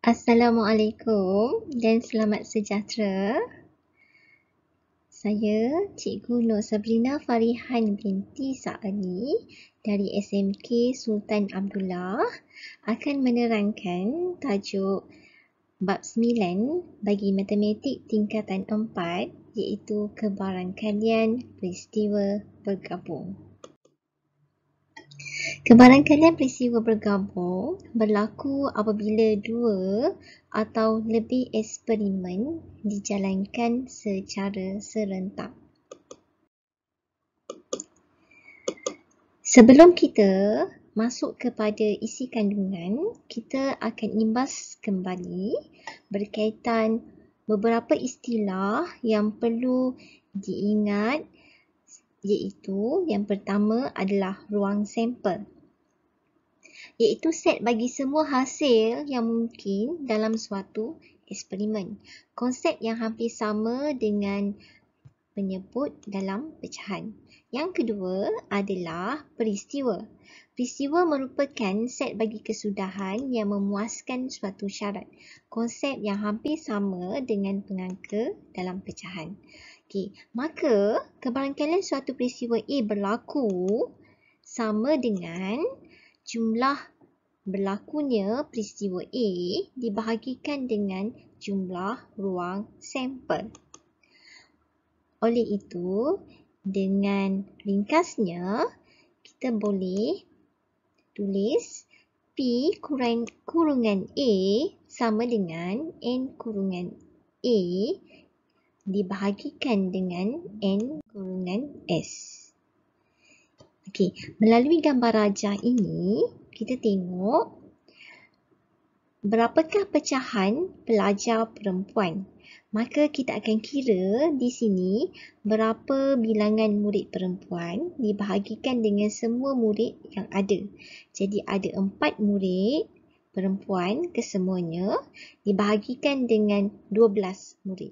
Assalamualaikum dan selamat sejahtera. Saya Cikgu Nur Sabrina Farihan binti Sa'ani dari SMK Sultan Abdullah akan menerangkan tajuk bab 9 bagi matematik tingkatan 4 iaitu kebarangkalian peristiwa bergabung. Kebarangkalian peristiwa bergabung berlaku apabila dua atau lebih eksperimen dijalankan secara serentak. Sebelum kita masuk kepada isi kandungan, kita akan imbas kembali berkaitan beberapa istilah yang perlu diingat iaitu yang pertama adalah ruang sampel iaitu set bagi semua hasil yang mungkin dalam suatu eksperimen. Konsep yang hampir sama dengan penyebut dalam pecahan. Yang kedua adalah peristiwa. Peristiwa merupakan set bagi kesudahan yang memuaskan suatu syarat. Konsep yang hampir sama dengan pengangka dalam pecahan. Okey, maka kebarangkalian suatu peristiwa A berlaku sama dengan jumlah berlakunya peristiwa A dibahagikan dengan jumlah ruang sampel. Oleh itu, dengan ringkasnya, kita boleh tulis P kurungan A sama dengan N kurungan A dibahagikan dengan N kurungan S. Okey, melalui gambar rajah ini, kita tengok berapakah pecahan pelajar perempuan. Maka kita akan kira di sini berapa bilangan murid perempuan dibahagikan dengan semua murid yang ada. Jadi ada empat murid perempuan kesemuanya dibahagikan dengan dua belas murid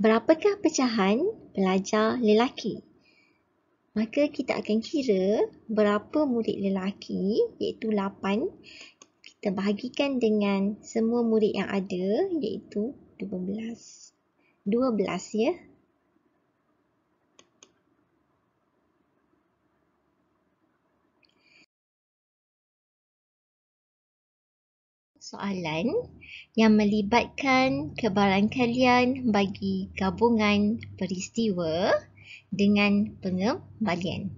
berapakah pecahan pelajar lelaki? Maka kita akan kira berapa murid lelaki iaitu 8 kita bahagikan dengan semua murid yang ada iaitu 12. 12 ya. soalan yang melibatkan kebaran kalian bagi gabungan peristiwa dengan pengembalian.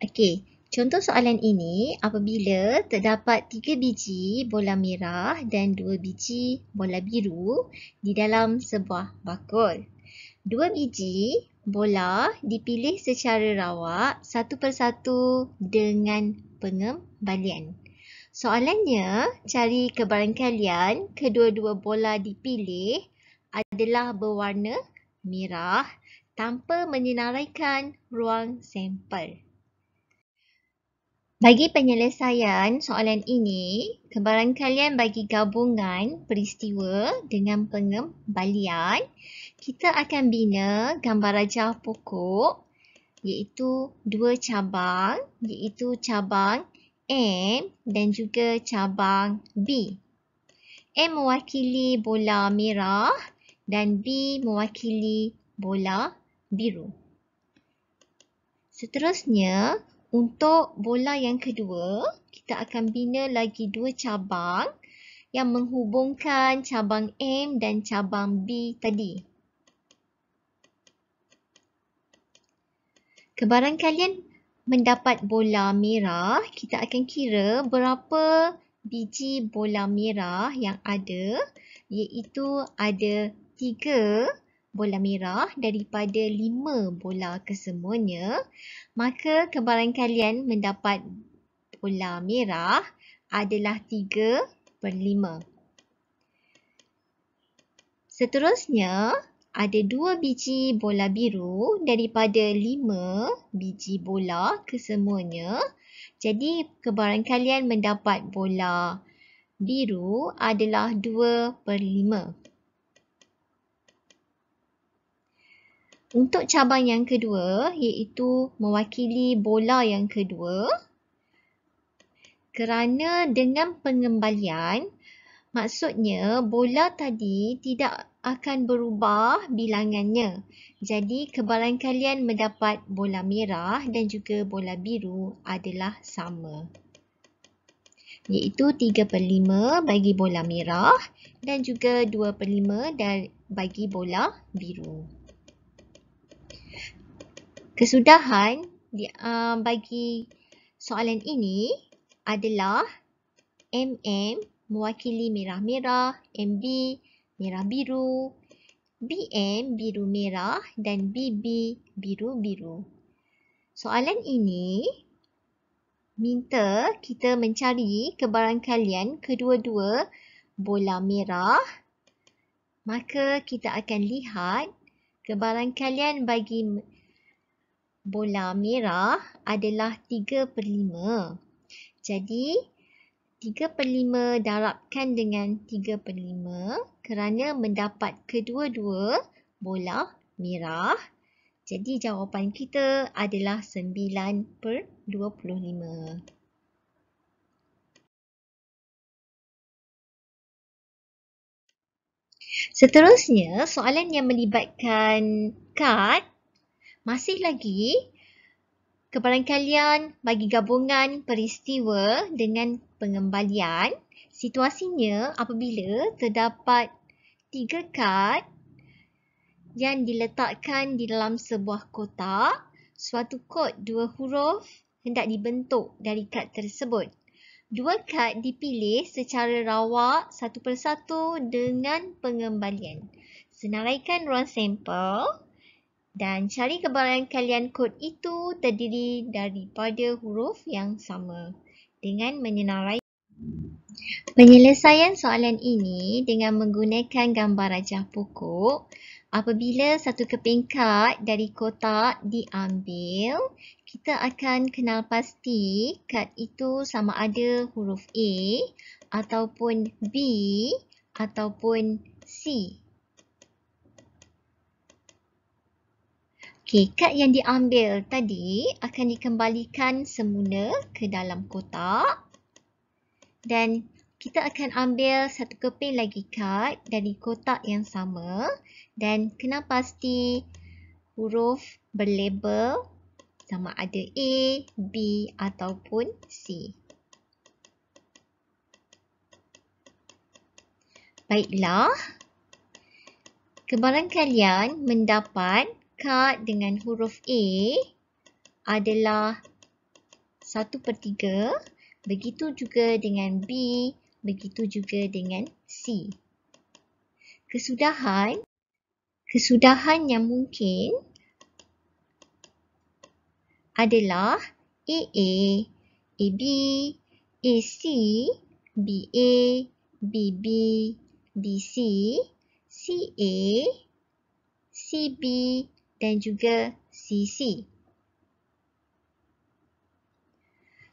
Okey, contoh soalan ini apabila terdapat 3 biji bola merah dan 2 biji bola biru di dalam sebuah bakul. 2 biji bola dipilih secara rawak satu persatu dengan pengembalian. Soalannya, cari kebarangkalian kedua-dua bola dipilih adalah berwarna merah tanpa menyenaraikan ruang sampel. Bagi penyelesaian soalan ini, kebarangkalian bagi gabungan peristiwa dengan pengembalian, kita akan bina gambar rajah pokok iaitu dua cabang, iaitu cabang M dan juga cabang B. M mewakili bola merah dan B mewakili bola biru. Seterusnya, untuk bola yang kedua, kita akan bina lagi dua cabang yang menghubungkan cabang M dan cabang B tadi. Kebarangkalian mendapat bola merah, kita akan kira berapa biji bola merah yang ada iaitu ada 3 bola merah daripada 5 bola kesemuanya. Maka kebarangkalian mendapat bola merah adalah 3 per 5. Seterusnya, ada dua biji bola biru daripada lima biji bola kesemuanya. Jadi kebaran kalian mendapat bola biru adalah dua per lima. Untuk cabang yang kedua iaitu mewakili bola yang kedua. Kerana dengan pengembalian maksudnya bola tadi tidak akan berubah bilangannya. Jadi kebalan kalian mendapat bola merah dan juga bola biru adalah sama. Iaitu 3 per 5 bagi bola merah dan juga 2 per 5 bagi bola biru. Kesudahan uh, bagi soalan ini adalah MM mewakili merah-merah, MB merah-biru, BM biru-merah dan BB biru-biru. Soalan ini minta kita mencari kebarangkalian kedua-dua bola merah. Maka kita akan lihat kebarangkalian bagi bola merah adalah 3 per 5. Jadi 3/5 darabkan dengan 3/5 kerana mendapat kedua-dua bola merah. Jadi jawapan kita adalah 9/25. Seterusnya, soalan yang melibatkan kad masih lagi kepada kalian bagi gabungan peristiwa dengan pengembalian. Situasinya apabila terdapat tiga kad yang diletakkan di dalam sebuah kotak, suatu kod dua huruf hendak dibentuk dari kad tersebut. Dua kad dipilih secara rawak satu persatu dengan pengembalian. Senaraikan ruang sampel dan cari kebalan kalian kod itu terdiri daripada huruf yang sama dengan menyenarai Penyelesaian soalan ini dengan menggunakan gambar rajah pokok apabila satu keping kad dari kotak diambil kita akan kenal pasti kad itu sama ada huruf A ataupun B ataupun C Okey, kad yang diambil tadi akan dikembalikan semula ke dalam kotak. Dan kita akan ambil satu keping lagi kad dari kotak yang sama. Dan kena pasti huruf berlabel sama ada A, B ataupun C. Baiklah, kebarangkalian mendapat dekat dengan huruf A adalah 1 per 3. Begitu juga dengan B, begitu juga dengan C. Kesudahan, kesudahan yang mungkin adalah AA, AB, AC, BA, BB, BC, CA, CB, CB dan juga CC.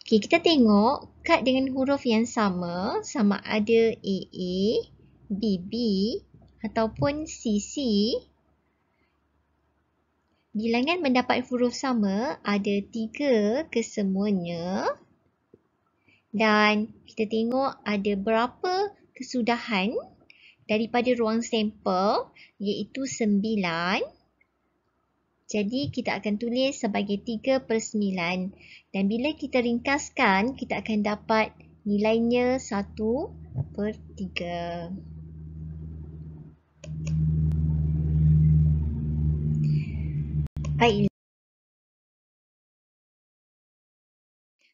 Okey, kita tengok kad dengan huruf yang sama sama ada AA, BB ataupun CC. Bilangan mendapat huruf sama ada tiga kesemuanya dan kita tengok ada berapa kesudahan daripada ruang sampel iaitu sembilan. Jadi kita akan tulis sebagai 3 per 9. Dan bila kita ringkaskan, kita akan dapat nilainya 1 per 3.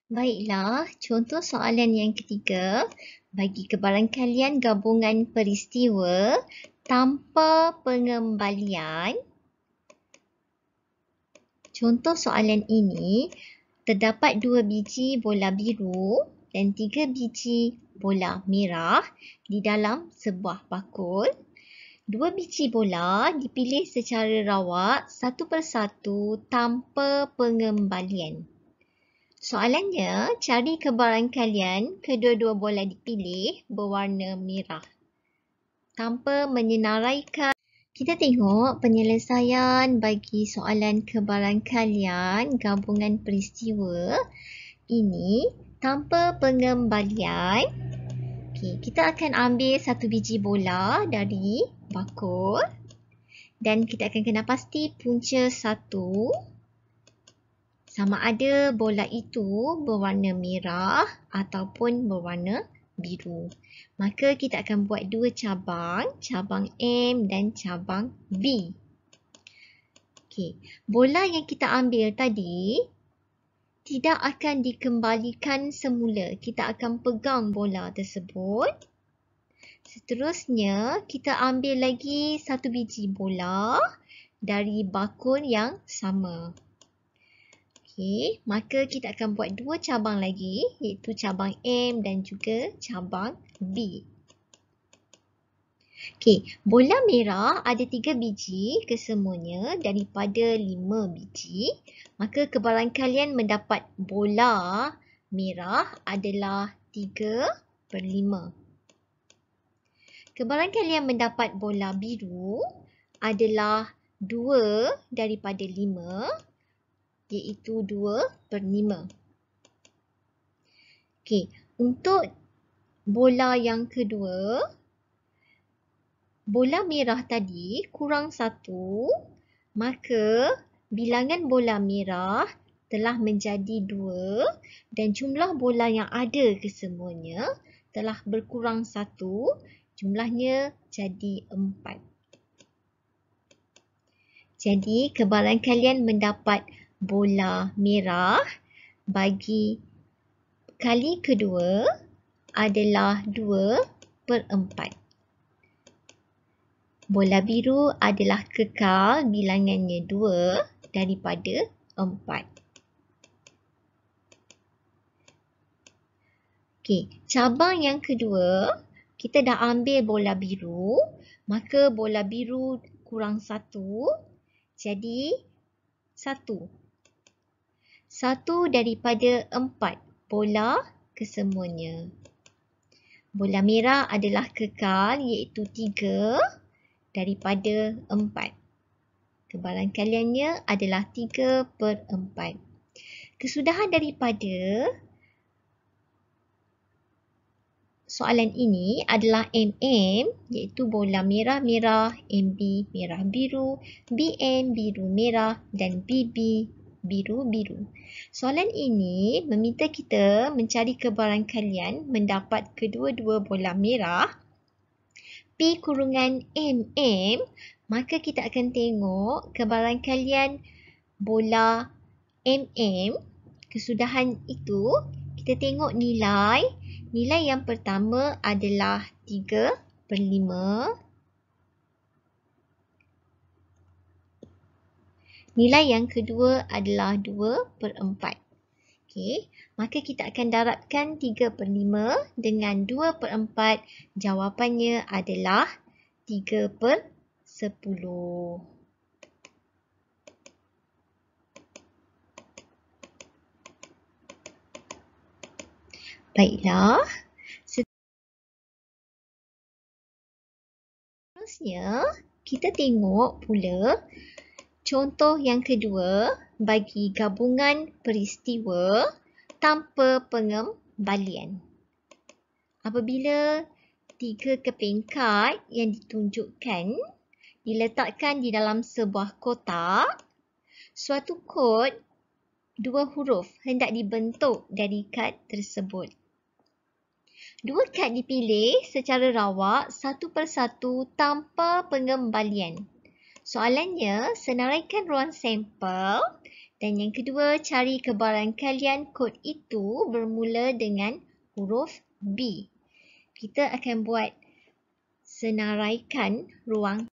Baiklah. contoh soalan yang ketiga. Bagi kebaran kalian gabungan peristiwa tanpa pengembalian, Contoh soalan ini, terdapat dua biji bola biru dan tiga biji bola merah di dalam sebuah bakul. Dua biji bola dipilih secara rawak satu persatu tanpa pengembalian. Soalannya, cari kebaran kalian kedua-dua bola dipilih berwarna merah tanpa menyenaraikan kita tengok penyelesaian bagi soalan kebalan kalian gabungan peristiwa ini tanpa pengembalian. Okay, kita akan ambil satu biji bola dari bakul dan kita akan kena pasti punca satu sama ada bola itu berwarna merah ataupun berwarna biru. Maka kita akan buat dua cabang, cabang M dan cabang B. Okay, bola yang kita ambil tadi tidak akan dikembalikan semula. Kita akan pegang bola tersebut. Seterusnya, kita ambil lagi satu biji bola dari bakul yang sama. Okey, maka kita akan buat dua cabang lagi iaitu cabang M dan juga cabang B. Okey, bola merah ada tiga biji kesemuanya daripada lima biji. Maka kebalan kalian mendapat bola merah adalah tiga per lima. Kebalan kalian mendapat bola biru adalah dua daripada lima iaitu 2 per 5. Okey, untuk bola yang kedua, bola merah tadi kurang 1, maka bilangan bola merah telah menjadi 2 dan jumlah bola yang ada kesemuanya telah berkurang 1, jumlahnya jadi 4. Jadi, kebalan kalian mendapat bola merah bagi kali kedua adalah 2 per 4. Bola biru adalah kekal bilangannya 2 daripada 4. Okey, cabang yang kedua, kita dah ambil bola biru, maka bola biru kurang 1, jadi 1 satu daripada empat bola kesemuanya. Bola merah adalah kekal iaitu tiga daripada empat. Kebalan kaliannya adalah tiga per empat. Kesudahan daripada soalan ini adalah MM iaitu bola merah-merah, MB merah-biru, BM biru-merah dan BB biru-biru. Soalan ini meminta kita mencari kebarang kalian mendapat kedua-dua bola merah P kurungan MM, maka kita akan tengok kebarang kalian bola MM. Kesudahan itu, kita tengok nilai. Nilai yang pertama adalah 3 per 5, Nilai yang kedua adalah 2 per 4. Okay. Maka kita akan darabkan 3 per 5 dengan 2 per 4. Jawapannya adalah 3 per 10. Baiklah, seterusnya kita tengok pula Contoh yang kedua, bagi gabungan peristiwa tanpa pengembalian. Apabila tiga keping kad yang ditunjukkan diletakkan di dalam sebuah kotak, suatu kod dua huruf hendak dibentuk dari kad tersebut. Dua kad dipilih secara rawak satu persatu tanpa pengembalian. Soalannya, senaraikan ruang sampel dan yang kedua, cari kebaran kalian kod itu bermula dengan huruf B. Kita akan buat senaraikan ruang.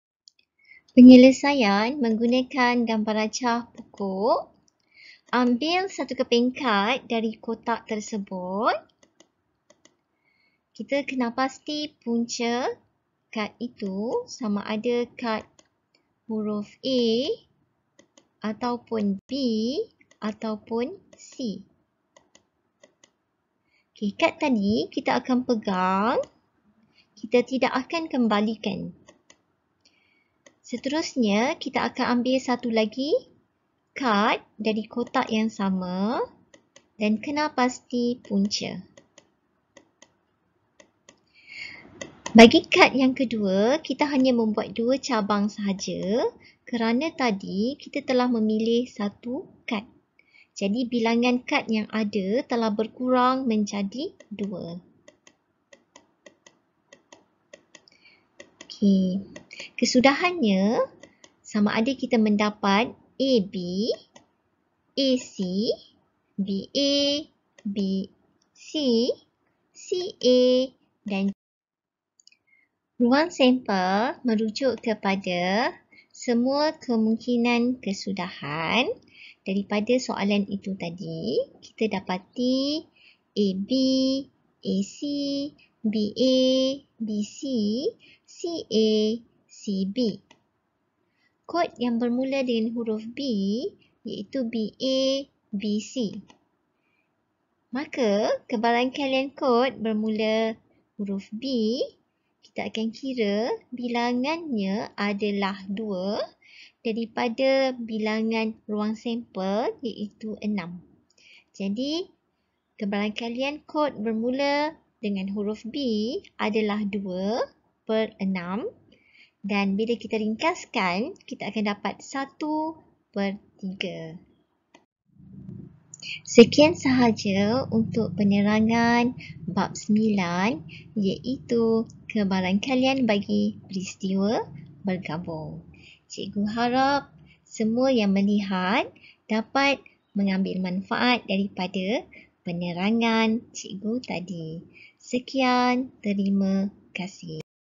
Penyelesaian menggunakan gambar acah pokok. Ambil satu keping kad dari kotak tersebut. Kita kena pasti punca kad itu sama ada kad huruf A ataupun B ataupun C. Okey, kad tadi kita akan pegang. Kita tidak akan kembalikan. Seterusnya, kita akan ambil satu lagi kad dari kotak yang sama dan kena pasti punca. Bagi kad yang kedua, kita hanya membuat dua cabang sahaja kerana tadi kita telah memilih satu kad. Jadi bilangan kad yang ada telah berkurang menjadi dua. Okay. Kesudahannya, sama ada kita mendapat AB, AC, BA, BC, CA dan Ruang sampel merujuk kepada semua kemungkinan kesudahan daripada soalan itu tadi. Kita dapati AB, AC, BA, BC, CA, CB. Kod yang bermula dengan huruf B iaitu BA, BC. Maka kebalan kalian kod bermula huruf B kita akan kira bilangannya adalah 2 daripada bilangan ruang sampel iaitu 6. Jadi, kebalan kod bermula dengan huruf B adalah 2 per 6 dan bila kita ringkaskan, kita akan dapat 1 per 3. Sekian sahaja untuk penerangan bab 9 iaitu kebarangkalian bagi peristiwa bergabung. Cikgu harap semua yang melihat dapat mengambil manfaat daripada penerangan cikgu tadi. Sekian, terima kasih.